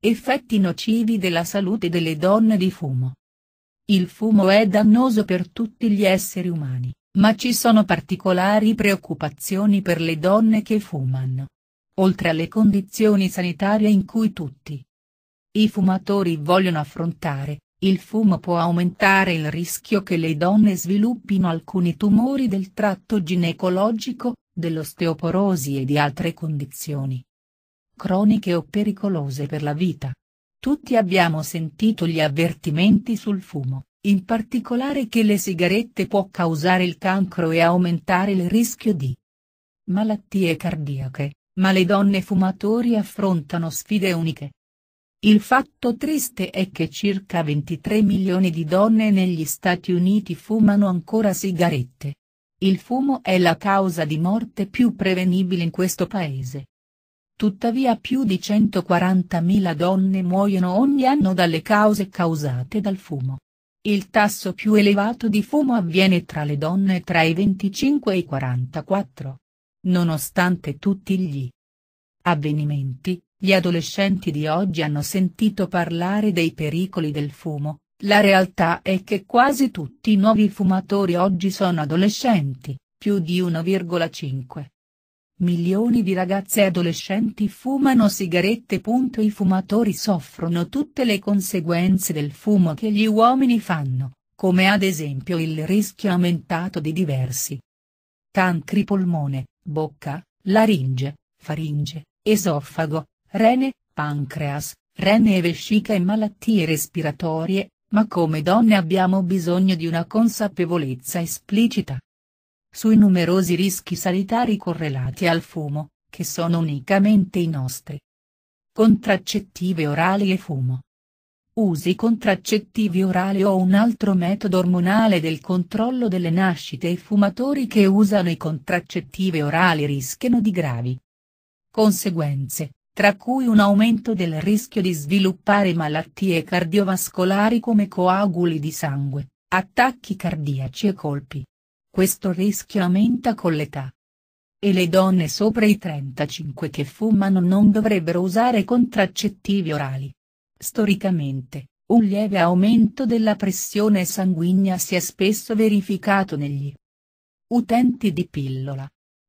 Effetti nocivi della salute delle donne di fumo. Il fumo è dannoso per tutti gli esseri umani, ma ci sono particolari preoccupazioni per le donne che fumano. Oltre alle condizioni sanitarie in cui tutti i fumatori vogliono affrontare, il fumo può aumentare il rischio che le donne sviluppino alcuni tumori del tratto ginecologico, dell'osteoporosi e di altre condizioni croniche o pericolose per la vita. Tutti abbiamo sentito gli avvertimenti sul fumo, in particolare che le sigarette può causare il cancro e aumentare il rischio di malattie cardiache, ma le donne fumatori affrontano sfide uniche. Il fatto triste è che circa 23 milioni di donne negli Stati Uniti fumano ancora sigarette. Il fumo è la causa di morte più prevenibile in questo paese, Tuttavia più di 140.000 donne muoiono ogni anno dalle cause causate dal fumo. Il tasso più elevato di fumo avviene tra le donne tra i 25 e i 44. Nonostante tutti gli avvenimenti, gli adolescenti di oggi hanno sentito parlare dei pericoli del fumo, la realtà è che quasi tutti i nuovi fumatori oggi sono adolescenti, più di 1,5 Milioni di ragazze e adolescenti fumano sigarette. I fumatori soffrono tutte le conseguenze del fumo che gli uomini fanno, come ad esempio il rischio aumentato di diversi cancri polmone, bocca, laringe, faringe, esofago, rene, pancreas, rene e vescica e malattie respiratorie, ma come donne abbiamo bisogno di una consapevolezza esplicita sui numerosi rischi sanitari correlati al fumo, che sono unicamente i nostri. Contraccettive orali e fumo. Usi contraccettivi orali o un altro metodo ormonale del controllo delle nascite i fumatori che usano i contraccettivi orali rischiano di gravi conseguenze, tra cui un aumento del rischio di sviluppare malattie cardiovascolari come coaguli di sangue, attacchi cardiaci e colpi questo rischio aumenta con l'età. E le donne sopra i 35 che fumano non dovrebbero usare contraccettivi orali. Storicamente, un lieve aumento della pressione sanguigna si è spesso verificato negli utenti di pillola.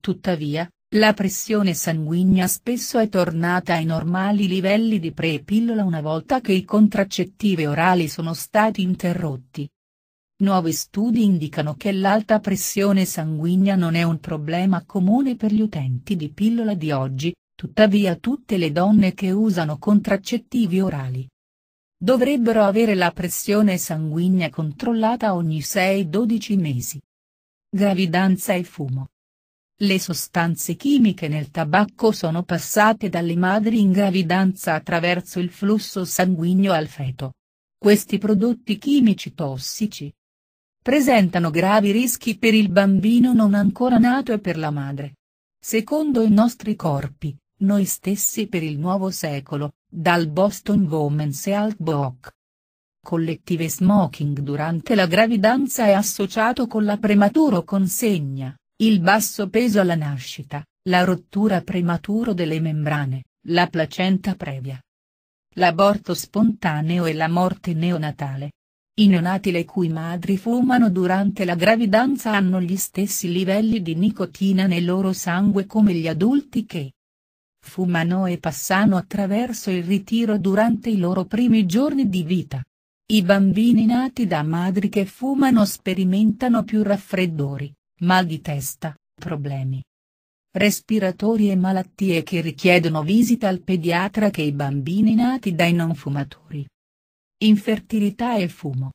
Tuttavia, la pressione sanguigna spesso è tornata ai normali livelli di pre-pillola una volta che i contraccettivi orali sono stati interrotti. Nuovi studi indicano che l'alta pressione sanguigna non è un problema comune per gli utenti di pillola di oggi, tuttavia tutte le donne che usano contraccettivi orali dovrebbero avere la pressione sanguigna controllata ogni 6-12 mesi. Gravidanza e fumo. Le sostanze chimiche nel tabacco sono passate dalle madri in gravidanza attraverso il flusso sanguigno al feto. Questi prodotti chimici tossici, presentano gravi rischi per il bambino non ancora nato e per la madre. Secondo i nostri corpi, noi stessi per il nuovo secolo, dal Boston Women's Health Book. Collettive smoking durante la gravidanza è associato con la prematuro consegna, il basso peso alla nascita, la rottura prematuro delle membrane, la placenta previa. L'aborto spontaneo e la morte neonatale, i neonati le cui madri fumano durante la gravidanza hanno gli stessi livelli di nicotina nel loro sangue come gli adulti che fumano e passano attraverso il ritiro durante i loro primi giorni di vita. I bambini nati da madri che fumano sperimentano più raffreddori, mal di testa, problemi respiratori e malattie che richiedono visita al pediatra che i bambini nati dai non fumatori. Infertilità e fumo.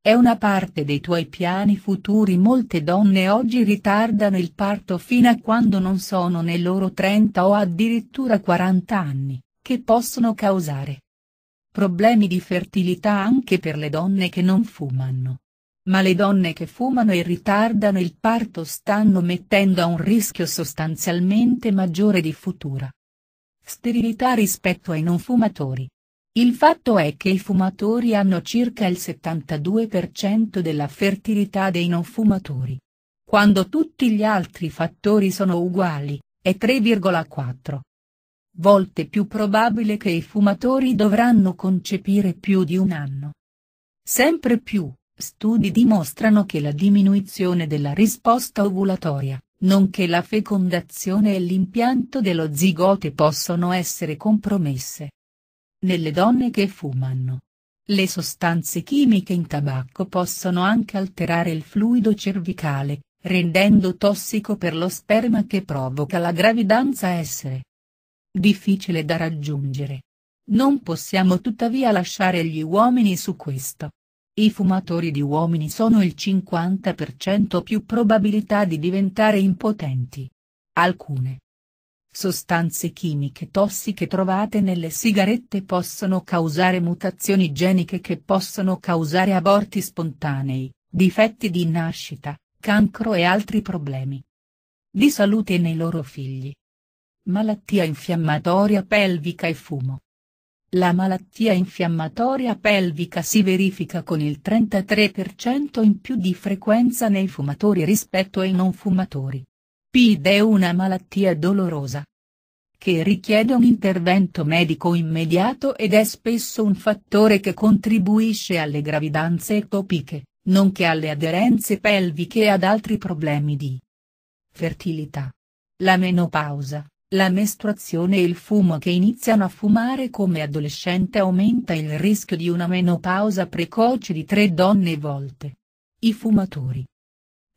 È una parte dei tuoi piani futuri molte donne oggi ritardano il parto fino a quando non sono nei loro 30 o addirittura 40 anni, che possono causare problemi di fertilità anche per le donne che non fumano. Ma le donne che fumano e ritardano il parto stanno mettendo a un rischio sostanzialmente maggiore di futura sterilità rispetto ai non fumatori. Il fatto è che i fumatori hanno circa il 72% della fertilità dei non fumatori. Quando tutti gli altri fattori sono uguali, è 3,4 volte più probabile che i fumatori dovranno concepire più di un anno. Sempre più, studi dimostrano che la diminuzione della risposta ovulatoria, nonché la fecondazione e l'impianto dello zigote possono essere compromesse nelle donne che fumano. Le sostanze chimiche in tabacco possono anche alterare il fluido cervicale, rendendo tossico per lo sperma che provoca la gravidanza essere difficile da raggiungere. Non possiamo tuttavia lasciare gli uomini su questo. I fumatori di uomini sono il 50% più probabilità di diventare impotenti. Alcune Sostanze chimiche tossiche trovate nelle sigarette possono causare mutazioni geniche che possono causare aborti spontanei, difetti di nascita, cancro e altri problemi di salute nei loro figli. Malattia infiammatoria pelvica e fumo. La malattia infiammatoria pelvica si verifica con il 33% in più di frequenza nei fumatori rispetto ai non fumatori. PID è una malattia dolorosa che richiede un intervento medico immediato ed è spesso un fattore che contribuisce alle gravidanze ectopiche, nonché alle aderenze pelviche e ad altri problemi di fertilità. La menopausa, la mestruazione e il fumo che iniziano a fumare come adolescente aumenta il rischio di una menopausa precoce di tre donne volte. I fumatori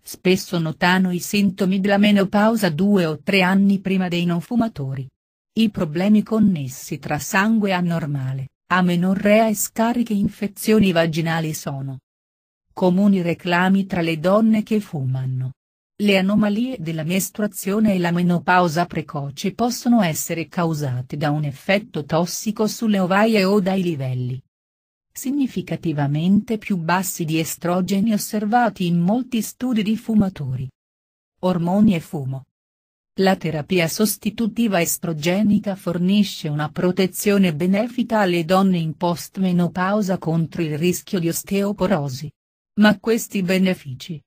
Spesso notano i sintomi della menopausa due o tre anni prima dei non fumatori. I problemi connessi tra sangue anormale, amenorrea e scariche infezioni vaginali sono comuni reclami tra le donne che fumano. Le anomalie della mestruazione e la menopausa precoce possono essere causate da un effetto tossico sulle ovaie o dai livelli significativamente più bassi di estrogeni osservati in molti studi di fumatori. Ormoni e fumo. La terapia sostitutiva estrogenica fornisce una protezione benefica alle donne in postmenopausa contro il rischio di osteoporosi. Ma questi benefici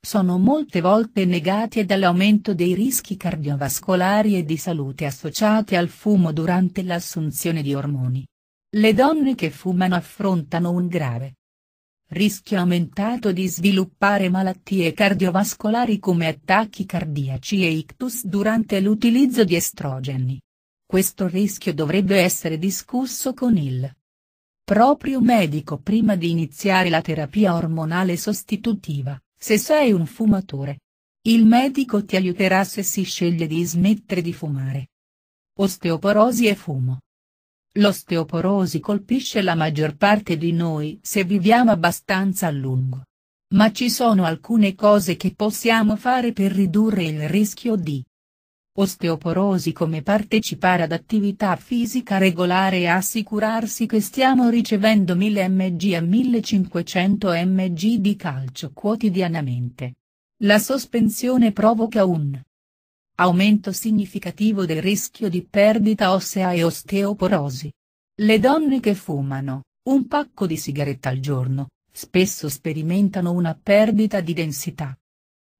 sono molte volte negati dall'aumento dei rischi cardiovascolari e di salute associati al fumo durante l'assunzione di ormoni. Le donne che fumano affrontano un grave rischio aumentato di sviluppare malattie cardiovascolari come attacchi cardiaci e ictus durante l'utilizzo di estrogeni. Questo rischio dovrebbe essere discusso con il proprio medico prima di iniziare la terapia ormonale sostitutiva, se sei un fumatore. Il medico ti aiuterà se si sceglie di smettere di fumare. Osteoporosi e fumo. L'osteoporosi colpisce la maggior parte di noi se viviamo abbastanza a lungo. Ma ci sono alcune cose che possiamo fare per ridurre il rischio di osteoporosi come partecipare ad attività fisica regolare e assicurarsi che stiamo ricevendo 1000 mg a 1500 mg di calcio quotidianamente. La sospensione provoca un Aumento significativo del rischio di perdita ossea e osteoporosi. Le donne che fumano, un pacco di sigaretta al giorno, spesso sperimentano una perdita di densità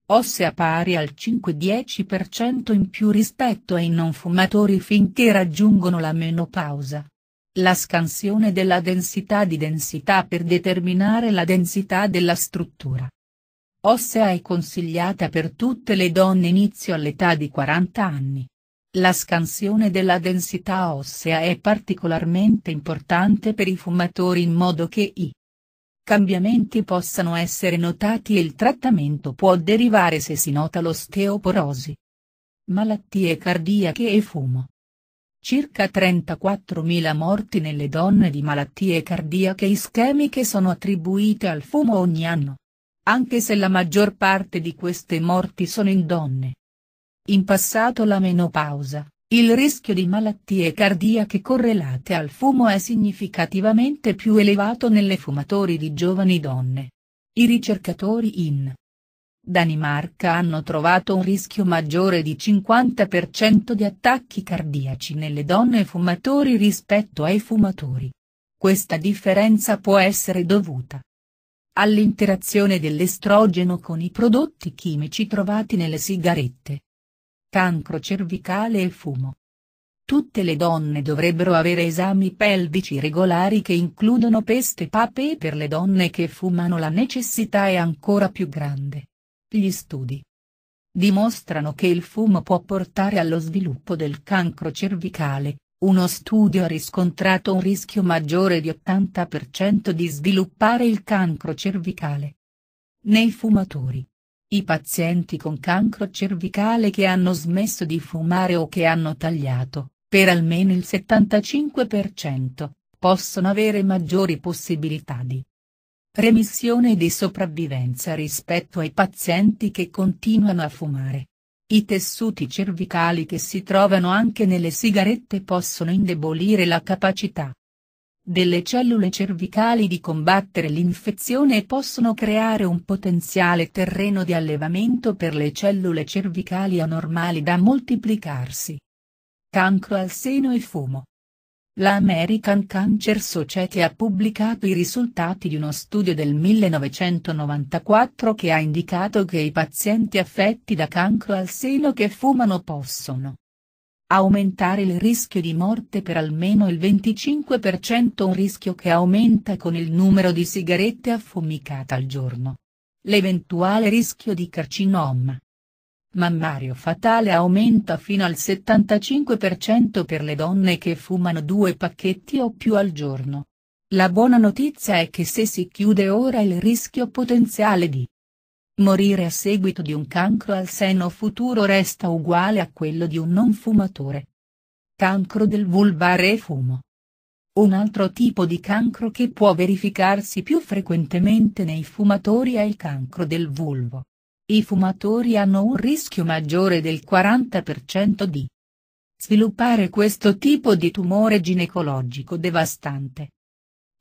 ossea pari al 5-10% in più rispetto ai non fumatori finché raggiungono la menopausa. La scansione della densità di densità per determinare la densità della struttura, Ossea è consigliata per tutte le donne inizio all'età di 40 anni. La scansione della densità ossea è particolarmente importante per i fumatori in modo che i cambiamenti possano essere notati e il trattamento può derivare se si nota l'osteoporosi. Malattie cardiache e fumo. Circa 34.000 morti nelle donne di malattie cardiache ischemiche sono attribuite al fumo ogni anno anche se la maggior parte di queste morti sono in donne. In passato la menopausa, il rischio di malattie cardiache correlate al fumo è significativamente più elevato nelle fumatori di giovani donne. I ricercatori in Danimarca hanno trovato un rischio maggiore di 50% di attacchi cardiaci nelle donne fumatori rispetto ai fumatori. Questa differenza può essere dovuta, all'interazione dell'estrogeno con i prodotti chimici trovati nelle sigarette. Cancro cervicale e fumo. Tutte le donne dovrebbero avere esami pelvici regolari che includono peste pape e per le donne che fumano la necessità è ancora più grande. Gli studi dimostrano che il fumo può portare allo sviluppo del cancro cervicale, uno studio ha riscontrato un rischio maggiore di 80% di sviluppare il cancro cervicale. Nei fumatori. I pazienti con cancro cervicale che hanno smesso di fumare o che hanno tagliato, per almeno il 75%, possono avere maggiori possibilità di remissione e di sopravvivenza rispetto ai pazienti che continuano a fumare. I tessuti cervicali che si trovano anche nelle sigarette possono indebolire la capacità delle cellule cervicali di combattere l'infezione e possono creare un potenziale terreno di allevamento per le cellule cervicali anormali da moltiplicarsi. Cancro al seno e fumo. La American Cancer Society ha pubblicato i risultati di uno studio del 1994 che ha indicato che i pazienti affetti da cancro al seno che fumano possono aumentare il rischio di morte per almeno il 25% un rischio che aumenta con il numero di sigarette affumicate al giorno. L'eventuale rischio di carcinoma, Mammario fatale aumenta fino al 75% per le donne che fumano due pacchetti o più al giorno. La buona notizia è che se si chiude ora il rischio potenziale di morire a seguito di un cancro al seno futuro resta uguale a quello di un non fumatore. Cancro del vulvare e fumo. Un altro tipo di cancro che può verificarsi più frequentemente nei fumatori è il cancro del vulvo i fumatori hanno un rischio maggiore del 40% di sviluppare questo tipo di tumore ginecologico devastante.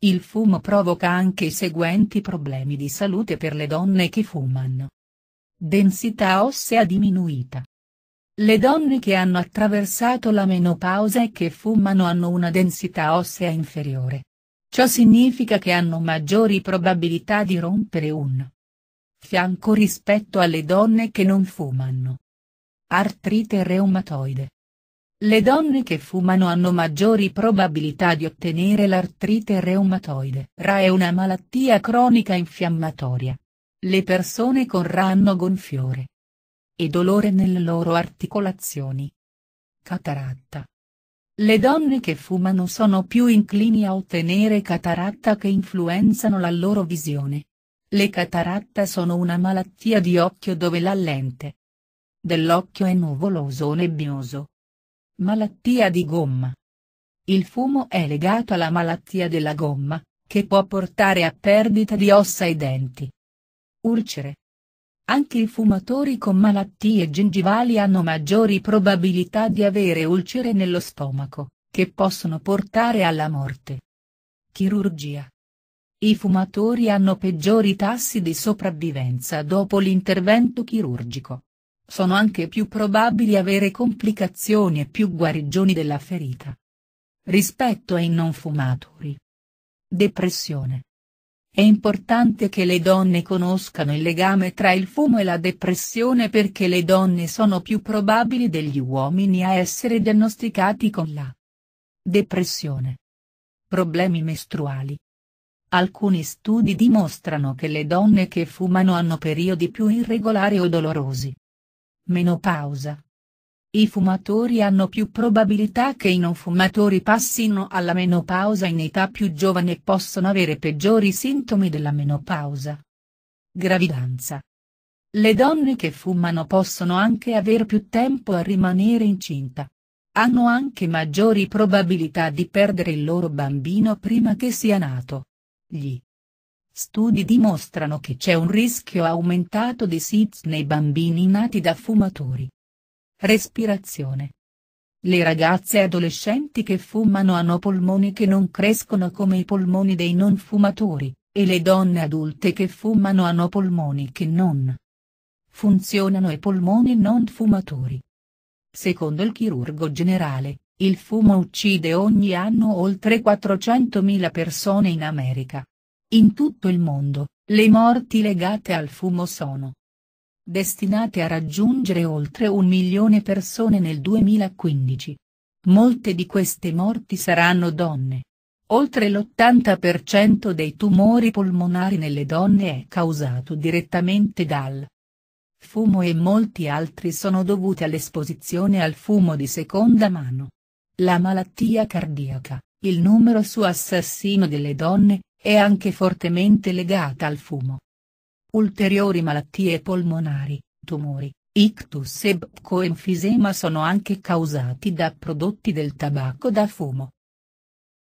Il fumo provoca anche i seguenti problemi di salute per le donne che fumano. Densità ossea diminuita. Le donne che hanno attraversato la menopausa e che fumano hanno una densità ossea inferiore. Ciò significa che hanno maggiori probabilità di rompere un fianco rispetto alle donne che non fumano. Artrite reumatoide. Le donne che fumano hanno maggiori probabilità di ottenere l'artrite reumatoide. RA è una malattia cronica infiammatoria. Le persone con RA hanno gonfiore e dolore nelle loro articolazioni. Cataratta. Le donne che fumano sono più inclini a ottenere cataratta che influenzano la loro visione. Le cataratta sono una malattia di occhio dove la lente dell'occhio è nuvoloso o nebbioso. Malattia di gomma. Il fumo è legato alla malattia della gomma, che può portare a perdita di ossa e denti. Ulcere. Anche i fumatori con malattie gengivali hanno maggiori probabilità di avere ulcere nello stomaco, che possono portare alla morte. Chirurgia. I fumatori hanno peggiori tassi di sopravvivenza dopo l'intervento chirurgico. Sono anche più probabili avere complicazioni e più guarigioni della ferita. Rispetto ai non fumatori. Depressione. È importante che le donne conoscano il legame tra il fumo e la depressione perché le donne sono più probabili degli uomini a essere diagnosticati con la depressione. Problemi mestruali. Alcuni studi dimostrano che le donne che fumano hanno periodi più irregolari o dolorosi. Menopausa. I fumatori hanno più probabilità che i non fumatori passino alla menopausa in età più giovane e possono avere peggiori sintomi della menopausa. Gravidanza. Le donne che fumano possono anche avere più tempo a rimanere incinta. Hanno anche maggiori probabilità di perdere il loro bambino prima che sia nato. Gli studi dimostrano che c'è un rischio aumentato di SIDS nei bambini nati da fumatori. Respirazione. Le ragazze adolescenti che fumano hanno polmoni che non crescono come i polmoni dei non fumatori, e le donne adulte che fumano hanno polmoni che non funzionano i polmoni non fumatori. Secondo il chirurgo generale, il fumo uccide ogni anno oltre 400.000 persone in America. In tutto il mondo, le morti legate al fumo sono destinate a raggiungere oltre un milione persone nel 2015. Molte di queste morti saranno donne. Oltre l'80% dei tumori polmonari nelle donne è causato direttamente dal fumo e molti altri sono dovuti all'esposizione al fumo di seconda mano. La malattia cardiaca, il numero su assassino delle donne, è anche fortemente legata al fumo. Ulteriori malattie polmonari, tumori, ictus e pcoenfisema sono anche causati da prodotti del tabacco da fumo.